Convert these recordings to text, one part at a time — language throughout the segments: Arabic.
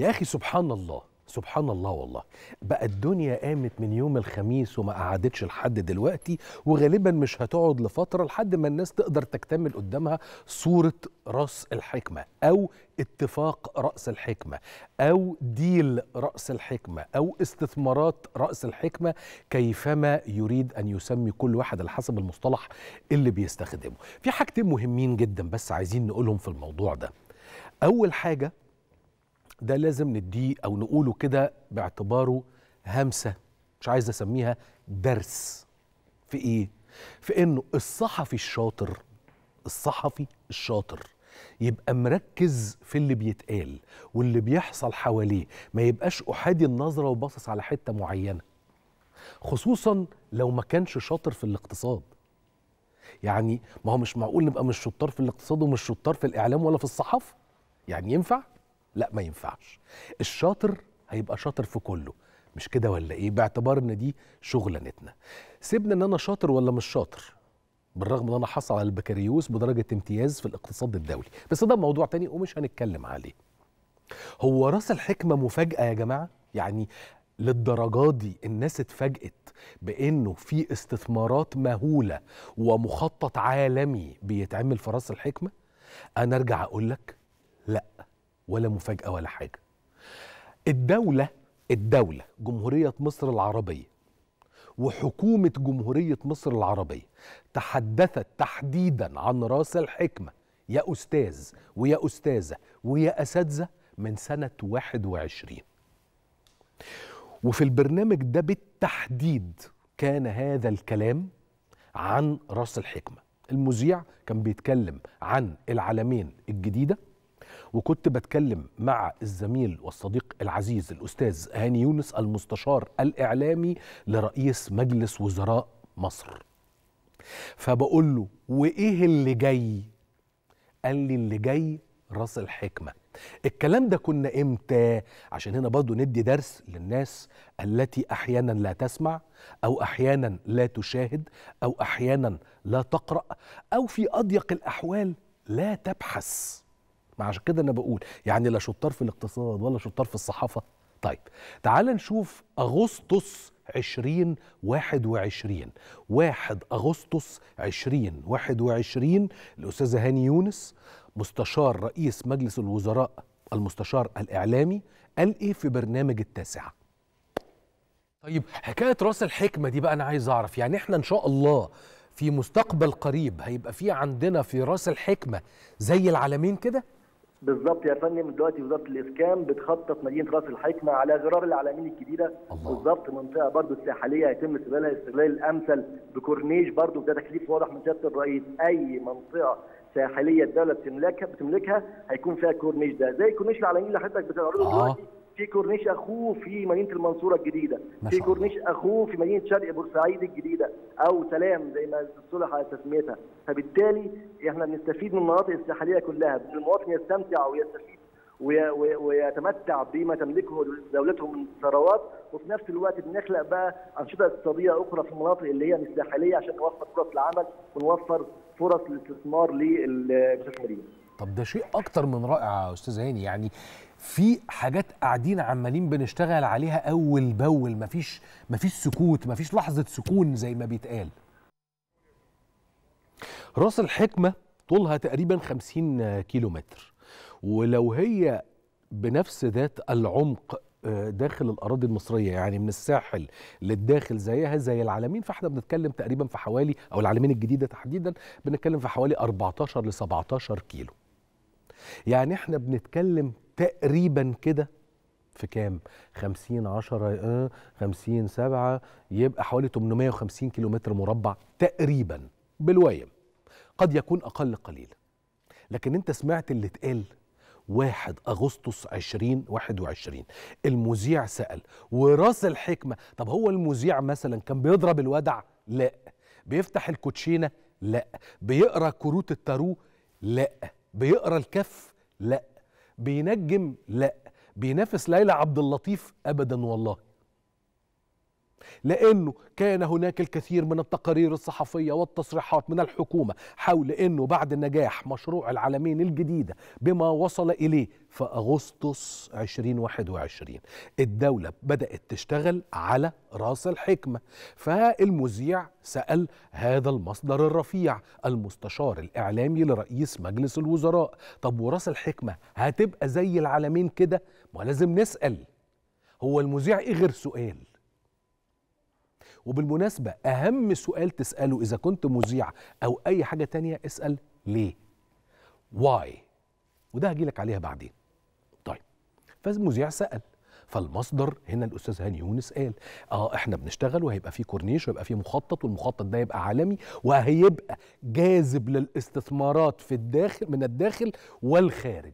يا اخي سبحان الله سبحان الله والله بقى الدنيا قامت من يوم الخميس وما قعدتش لحد دلوقتي وغالبا مش هتقعد لفتره لحد ما الناس تقدر تكتمل قدامها صوره راس الحكمه او اتفاق راس الحكمه او ديل راس الحكمه او استثمارات راس الحكمه كيفما يريد ان يسمي كل واحد على حسب المصطلح اللي بيستخدمه في حاجتين مهمين جدا بس عايزين نقولهم في الموضوع ده اول حاجه ده لازم نديه او نقوله كده باعتباره همسه مش عايز اسميها درس في ايه في انه الصحفي الشاطر الصحفي الشاطر يبقى مركز في اللي بيتقال واللي بيحصل حواليه ما يبقاش احادي النظره وباصص على حته معينه خصوصا لو ما كانش شاطر في الاقتصاد يعني ما هو مش معقول نبقى مش شطار في الاقتصاد ومش شطار في الاعلام ولا في الصحافه يعني ينفع لا ما ينفعش الشاطر هيبقى شاطر في كله مش كده ولا ايه باعتبار ان دي شغلانتنا سيبنا ان انا شاطر ولا مش شاطر بالرغم ان انا حصل على البكالوريوس بدرجه امتياز في الاقتصاد الدولي بس ده موضوع تاني ومش هنتكلم عليه هو راس الحكمه مفاجاه يا جماعه يعني للدرجات دي الناس اتفاجئت بانه في استثمارات مهوله ومخطط عالمي بيتعمل في راس الحكمه انا ارجع اقول لك لا ولا مفاجاه ولا حاجه الدوله الدوله جمهوريه مصر العربيه وحكومه جمهوريه مصر العربيه تحدثت تحديدا عن راس الحكمه يا استاذ ويا استاذه ويا اساتذه من سنه 21 وفي البرنامج ده بالتحديد كان هذا الكلام عن راس الحكمه المذيع كان بيتكلم عن العالمين الجديده وكنت بتكلم مع الزميل والصديق العزيز الأستاذ هاني يونس المستشار الإعلامي لرئيس مجلس وزراء مصر فبقول له وإيه اللي جاي؟ قال لي اللي جاي راس الحكمة الكلام ده كنا امتى عشان هنا برضو ندي درس للناس التي احيانا لا تسمع او احيانا لا تشاهد او احيانا لا تقرا او في اضيق الاحوال لا تبحث ما عشان كده انا بقول يعني لا شطار في الاقتصاد ولا شطار في الصحافه طيب تعال نشوف اغسطس 2021 1 اغسطس 2021 الاستاذه هاني يونس مستشار رئيس مجلس الوزراء المستشار الاعلامي قال ايه في برنامج التاسعه طيب حكايه راس الحكمه دي بقى انا عايز اعرف يعني احنا ان شاء الله في مستقبل قريب هيبقى في عندنا في راس الحكمه زي العالمين كده بالظبط يا فندم دلوقتي وزاره الاسكان بتخطط مدينه راس الحكمه على غرار العلمين الجديده بالظبط منطقه برضو الساحليه يتم استغلالها الاستغلال الامثل بكورنيش برضو ده تكليف واضح من سياده الرئيس اي منطقه ساحليه الدوله بتملكها بتملكها هيكون فيها كورنيش ده زي كورنيش العلمين اللي حضرتك بتعرضه آه. دلوقتي في كورنيش اخوه في مدينه المنصوره الجديده في كورنيش اخوه في مدينه شرق بورسعيد الجديده او سلام زي ما تصلح على تسميتها فبالتالي احنا بنستفيد من المناطق الساحليه كلها المواطن يستمتع ويستفيد ويتمتع بما تملكه دولته من ثروات وفي نفس الوقت بنخلق بقى انشطه اقتصاديه اخرى في المناطق اللي هي الساحليه عشان نوفر فرص العمل ونوفر فرص الاستثمار للمستثمرين. طب ده شيء اكتر من رائع يا استاذ هاني يعني في حاجات قاعدين عمالين بنشتغل عليها اول باول مفيش مفيش سكوت مفيش لحظه سكون زي ما بيتقال راس الحكمه طولها تقريبا 50 كيلو متر ولو هي بنفس ذات العمق آه، داخل الاراضي المصريه يعني من الساحل للداخل زيها زي العالمين فاحنا بنتكلم تقريبا في حوالي او العالمين الجديده تحديدا بنتكلم في حوالي 14 ل 17 كيلو يعني احنا بنتكلم تقريبا كده في كام 50 10 50 7 يبقى حوالي 850 كيلو متر مربع تقريبا بالوايم قد يكون اقل قليلا لكن انت سمعت اللي اتقال 1 اغسطس 2021 المذيع سال وراس الحكمه طب هو المذيع مثلا كان بيضرب الودع لا بيفتح الكوتشينه لا بيقرا كروت التارو لا بيقرا الكف لا بينجم لا بينافس ليلى عبد اللطيف ابدا والله لانه كان هناك الكثير من التقارير الصحفيه والتصريحات من الحكومه حول انه بعد نجاح مشروع العالمين الجديده بما وصل اليه في اغسطس 2021 الدوله بدات تشتغل على راس الحكمه فالمذيع سال هذا المصدر الرفيع المستشار الاعلامي لرئيس مجلس الوزراء طب وراس الحكمه هتبقى زي العالمين كده ما لازم نسال هو المذيع ايه غير سؤال وبالمناسبة أهم سؤال تسأله إذا كنت مذيع أو أي حاجة تانية اسأل ليه واي وده هجيلك عليها بعدين طيب فالمذيع سأل فالمصدر هنا الاستاذ هاني يونس قال اه احنا بنشتغل وهيبقى في كورنيش وهيبقى في مخطط والمخطط ده يبقى عالمي وهيبقى جاذب للاستثمارات في الداخل من الداخل والخارج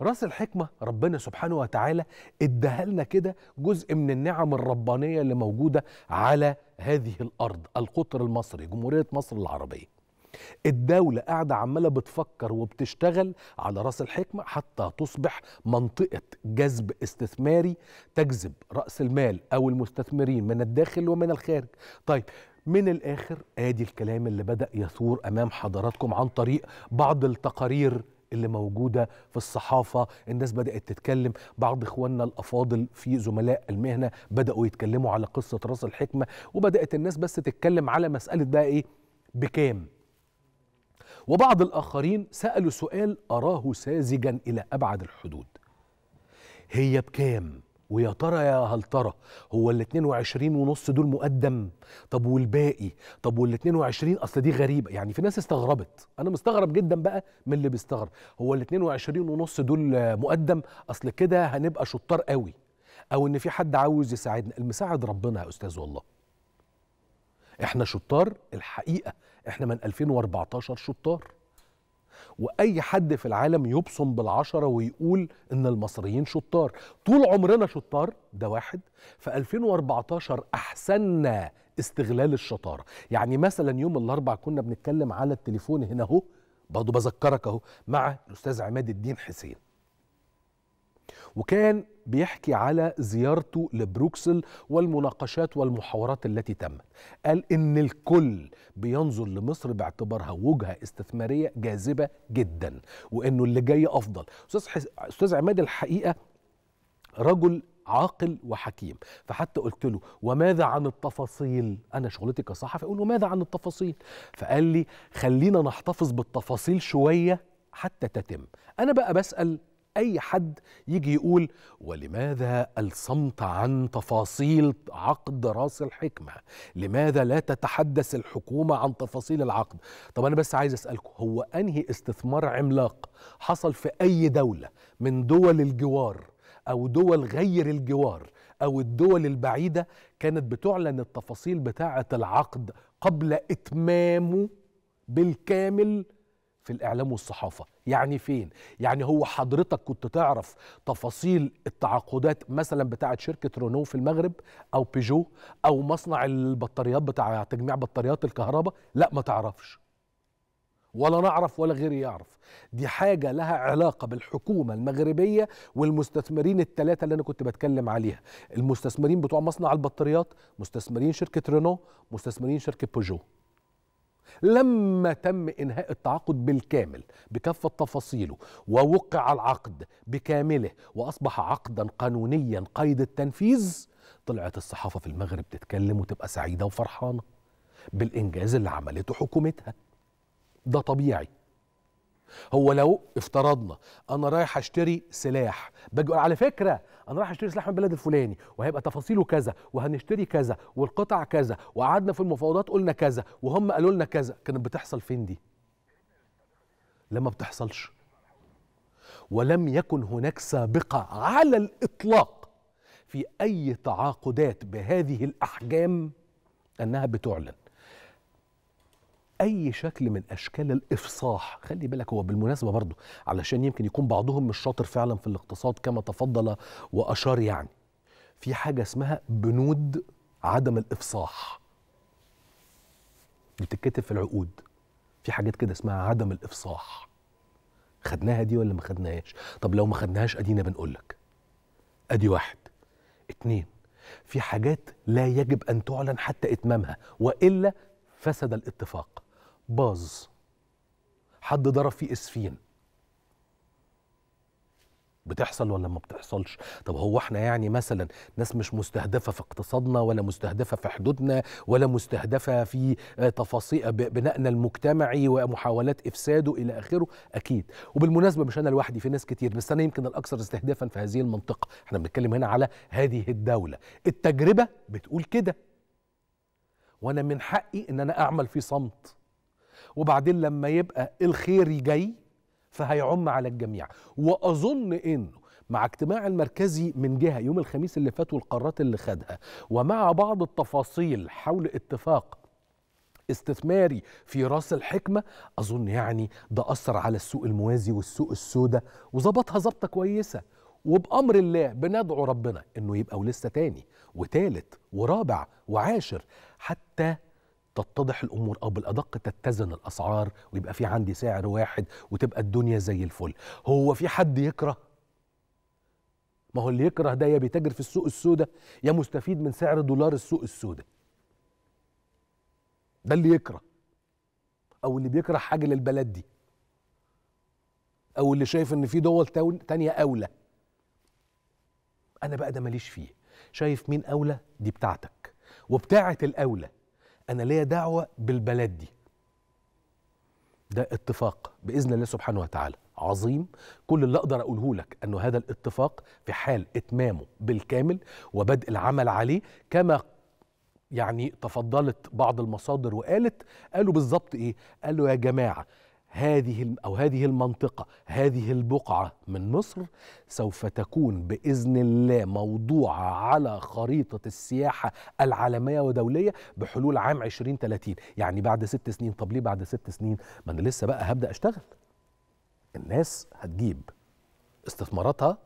راس الحكمه ربنا سبحانه وتعالى اداها لنا كده جزء من النعم الربانيه اللي موجوده على هذه الارض القطر المصري جمهوريه مصر العربيه الدولة قاعدة عمالة بتفكر وبتشتغل على رأس الحكمة حتى تصبح منطقة جذب استثماري تجذب رأس المال أو المستثمرين من الداخل ومن الخارج طيب من الآخر آدي الكلام اللي بدأ يثور أمام حضراتكم عن طريق بعض التقارير اللي موجوده في الصحافه الناس بدات تتكلم بعض اخواننا الافاضل في زملاء المهنه بداوا يتكلموا على قصه راس الحكمه وبدات الناس بس تتكلم على مساله بقى ايه بكام وبعض الاخرين سالوا سؤال اراه ساذجا الى ابعد الحدود هي بكام ويا ترى يا هل ترى هو ال 22 ونص دول مقدم طب والباقي طب وال 22 اصل دي غريبه يعني في ناس استغربت انا مستغرب جدا بقى من اللي بيستغرب هو ال 22 ونص دول مقدم اصل كده هنبقى شطار قوي او ان في حد عاوز يساعدنا المساعد ربنا يا استاذ والله احنا شطار الحقيقه احنا من 2014 شطار واي حد في العالم يبصم بالعشره ويقول ان المصريين شطار طول عمرنا شطار ده واحد في 2014 احسننا استغلال الشطاره يعني مثلا يوم الاربع كنا بنتكلم على التليفون هنا اهو برضه بذكرك اهو مع الاستاذ عماد الدين حسين وكان بيحكي على زيارته لبروكسل والمناقشات والمحاورات التي تمت قال ان الكل بينظر لمصر باعتبارها وجهه استثماريه جاذبه جدا وانه اللي جاي افضل استاذ حس... استاذ عماد الحقيقه رجل عاقل وحكيم فحتى قلت له وماذا عن التفاصيل انا شغلتي كصحفي اقول له ماذا عن التفاصيل فقال لي خلينا نحتفظ بالتفاصيل شويه حتى تتم انا بقى بسال اي حد يجي يقول ولماذا الصمت عن تفاصيل عقد راس الحكمه لماذا لا تتحدث الحكومه عن تفاصيل العقد طب انا بس عايز اسالكم هو انهي استثمار عملاق حصل في اي دوله من دول الجوار او دول غير الجوار او الدول البعيده كانت بتعلن التفاصيل بتاعه العقد قبل اتمامه بالكامل في الإعلام والصحافة يعني فين؟ يعني هو حضرتك كنت تعرف تفاصيل التعاقدات مثلا بتاعة شركة رونو في المغرب أو بيجو أو مصنع البطاريات بتاع تجميع بطاريات الكهرباء لا ما تعرفش ولا نعرف ولا غيري يعرف دي حاجة لها علاقة بالحكومة المغربية والمستثمرين الثلاثة اللي أنا كنت بتكلم عليها المستثمرين بتوع مصنع البطاريات مستثمرين شركة رينو مستثمرين شركة بوجو لما تم انهاء التعاقد بالكامل بكافه تفاصيله ووقع العقد بكامله واصبح عقدا قانونيا قيد التنفيذ طلعت الصحافه في المغرب تتكلم وتبقى سعيده وفرحانه بالانجاز اللي عملته حكومتها ده طبيعي هو لو افترضنا انا رايح اشتري سلاح بجي على فكره انا رايح اشتري سلاح من البلد الفلاني وهيبقى تفاصيله كذا وهنشتري كذا والقطع كذا وقعدنا في المفاوضات قلنا كذا وهم قالوا لنا كذا كانت بتحصل فين دي لما بتحصلش ولم يكن هناك سابقه على الاطلاق في اي تعاقدات بهذه الاحجام انها بتعلن اي شكل من اشكال الافصاح خلي بالك هو بالمناسبه برضه علشان يمكن يكون بعضهم مش شاطر فعلا في الاقتصاد كما تفضل واشار يعني في حاجه اسمها بنود عدم الافصاح بتتكتب في العقود في حاجات كده اسمها عدم الافصاح خدناها دي ولا ما خدناهاش طب لو ما خدناهاش ادينا بنقول لك ادي واحد اتنين في حاجات لا يجب ان تعلن حتى اتمامها والا فسد الاتفاق باظ حد ضرب فيه اسفين بتحصل ولا ما بتحصلش طب هو احنا يعني مثلا ناس مش مستهدفه في اقتصادنا ولا مستهدفه في حدودنا ولا مستهدفه في آه، تفاصيل بنائنا المجتمعي ومحاولات افساده الى اخره اكيد وبالمناسبه مش انا لوحدي في ناس كتير بس انا يمكن الاكثر استهدافا في هذه المنطقه احنا بنتكلم هنا على هذه الدوله التجربه بتقول كده وانا من حقي ان انا اعمل في صمت وبعدين لما يبقى الخير جاي فهيعم على الجميع واظن انه مع اجتماع المركزي من جهه يوم الخميس اللي فات والقرارات اللي خدها ومع بعض التفاصيل حول اتفاق استثماري في راس الحكمه اظن يعني ده اثر على السوق الموازي والسوق السوداء وظبطها ظبطه كويسه وبامر الله بندعو ربنا انه يبقى ولسه تاني وتالت ورابع وعاشر حتى تتضح الامور او بالادق تتزن الاسعار ويبقى في عندي سعر واحد وتبقى الدنيا زي الفل هو في حد يكره ما هو اللي يكره ده يا بيتاجر في السوق السوداء يا مستفيد من سعر دولار السوق السوداء ده اللي يكره او اللي بيكره حاجه للبلد دي او اللي شايف ان في دول تانية اولى انا بقى ده ماليش فيه شايف مين اولى دي بتاعتك وبتاعه الاولى انا ليا دعوه بالبلد دي ده اتفاق باذن الله سبحانه وتعالى عظيم كل اللي اقدر اقوله لك انه هذا الاتفاق في حال اتمامه بالكامل وبدء العمل عليه كما يعني تفضلت بعض المصادر وقالت قالوا بالظبط ايه قالوا يا جماعه هذه أو هذه المنطقة هذه البقعة من مصر سوف تكون بإذن الله موضوعة على خريطة السياحة العالمية ودولية بحلول عام 2030 يعني بعد ست سنين طب ليه بعد ست سنين ما أنا لسه بقى هبدأ أشتغل الناس هتجيب استثماراتها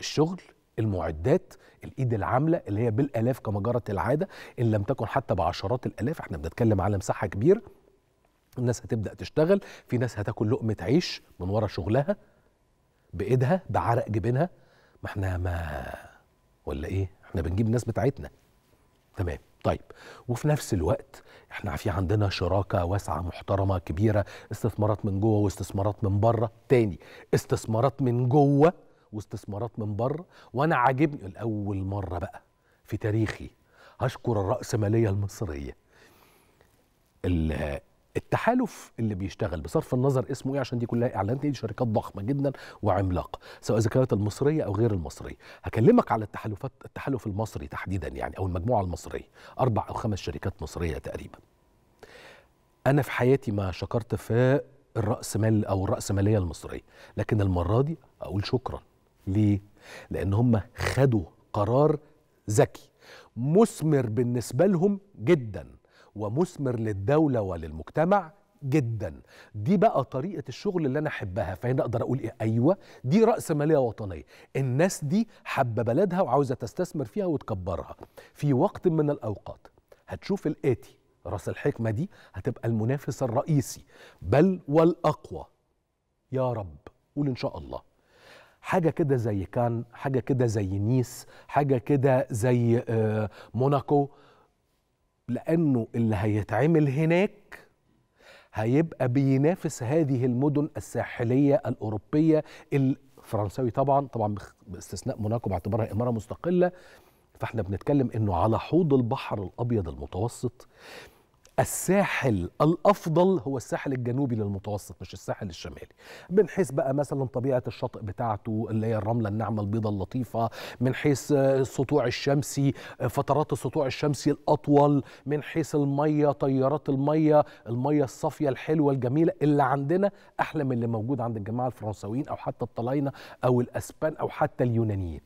الشغل المعدات الايد العامله اللي هي بالالاف كما جرت العاده ان لم تكن حتى بعشرات الالاف احنا بنتكلم على مساحه كبيره الناس هتبدا تشتغل في ناس هتاكل لقمه عيش من ورا شغلها بايدها بعرق جبينها ما احنا ما ولا ايه احنا بنجيب الناس بتاعتنا تمام طيب وفي نفس الوقت احنا في عندنا شراكه واسعه محترمه كبيره استثمارات من جوه واستثمارات من بره تاني استثمارات من جوه واستثمارات من بره وانا عاجبني الاول مره بقى في تاريخي هشكر الرأسمالية المصرية التحالف اللي بيشتغل بصرف النظر اسمه ايه عشان دي كلها اعلانات دي شركات ضخمه جدا وعملاقه سواء اذا كانت المصريه او غير المصريه هكلمك على التحالفات التحالف المصري تحديدا يعني او المجموعه المصريه اربع او خمس شركات مصريه تقريبا انا في حياتي ما شكرت في الراس مال او الراس ماليه المصريه لكن المره دي اقول شكرا ليه لان هم خدوا قرار ذكي مثمر بالنسبه لهم جدا ومثمر للدولة وللمجتمع جدا دي بقى طريقة الشغل اللي أنا أحبها فهنا أقدر أقول إيه أيوة دي رأس مالية وطنية الناس دي حابة بلدها وعاوزة تستثمر فيها وتكبرها في وقت من الأوقات هتشوف الآتي راس الحكمة دي هتبقى المنافس الرئيسي بل والأقوى يا رب قول إن شاء الله حاجة كده زي كان حاجة كده زي نيس حاجة كده زي آه، موناكو لأنه اللي هيتعمل هناك هيبقى بينافس هذه المدن الساحلية الأوروبية الفرنساوي طبعا طبعا باستثناء موناكو باعتبارها إمارة مستقلة فاحنا بنتكلم انه على حوض البحر الابيض المتوسط الساحل الافضل هو الساحل الجنوبي للمتوسط مش الساحل الشمالي من حيث بقى مثلا طبيعه الشاطئ بتاعته اللي هي الرمله الناعمه البيضاء اللطيفه من حيث السطوع الشمسي فترات السطوع الشمسي الاطول من حيث الميه تيارات الميه الميه الصافيه الحلوه الجميله اللي عندنا احلى من اللي موجود عند الجماعه الفرنساويين او حتى الطلاينه او الاسبان او حتى اليونانيين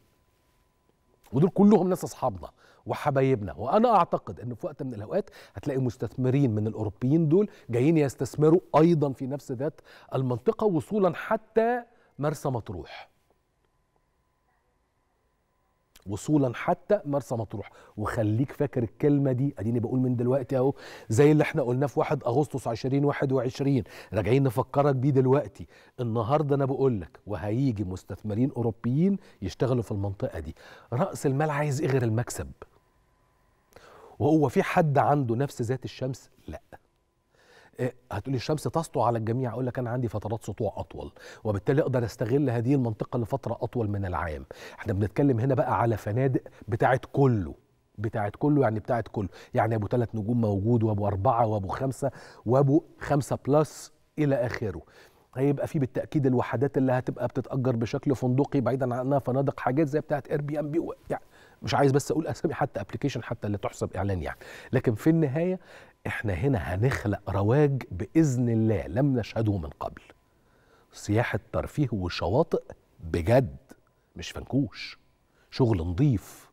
ودول كلهم ناس اصحابنا وحبايبنا وانا اعتقد انه في وقت من الاوقات هتلاقي مستثمرين من الاوروبيين دول جايين يستثمروا ايضا في نفس ذات المنطقه وصولا حتى مرسى مطروح وصولا حتى مرسى مطروح وخليك فاكر الكلمه دي اديني بقول من دلوقتي اهو زي اللي احنا قلناه في 1 اغسطس 2021 راجعين نفكرك بيه دلوقتي النهارده انا بقول لك وهيجي مستثمرين اوروبيين يشتغلوا في المنطقه دي راس المال عايز ايه غير المكسب وهو في حد عنده نفس ذات الشمس لا آه، هتقولي الشمس تسطع على الجميع اقول لك انا عندي فترات سطوع اطول وبالتالي اقدر استغل هذه المنطقه لفتره اطول من العام احنا بنتكلم هنا بقى على فنادق بتاعه كله بتاعت كله يعني بتاعت كله يعني ابو ثلاث نجوم موجود وابو اربعه وابو خمسه وابو خمسه بلس الى اخره هيبقى في بالتاكيد الوحدات اللي هتبقى بتتاجر بشكل فندقي بعيدا عنها فنادق حاجات زي بتاعت اير بي ام بي يعني مش عايز بس اقول اسامي حتى ابلكيشن حتى اللي تحسب اعلان يعني لكن في النهايه احنا هنا هنخلق رواج باذن الله لم نشهده من قبل سياحه ترفيه وشواطئ بجد مش فنكوش شغل نظيف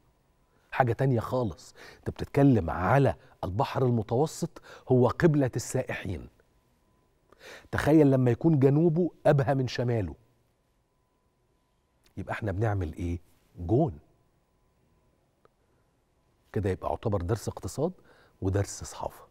حاجة تانية خالص انت بتتكلم على البحر المتوسط هو قبلة السائحين تخيل لما يكون جنوبه أبهى من شماله يبقى احنا بنعمل ايه جون كده يبقى يعتبر درس اقتصاد ودرس صحافه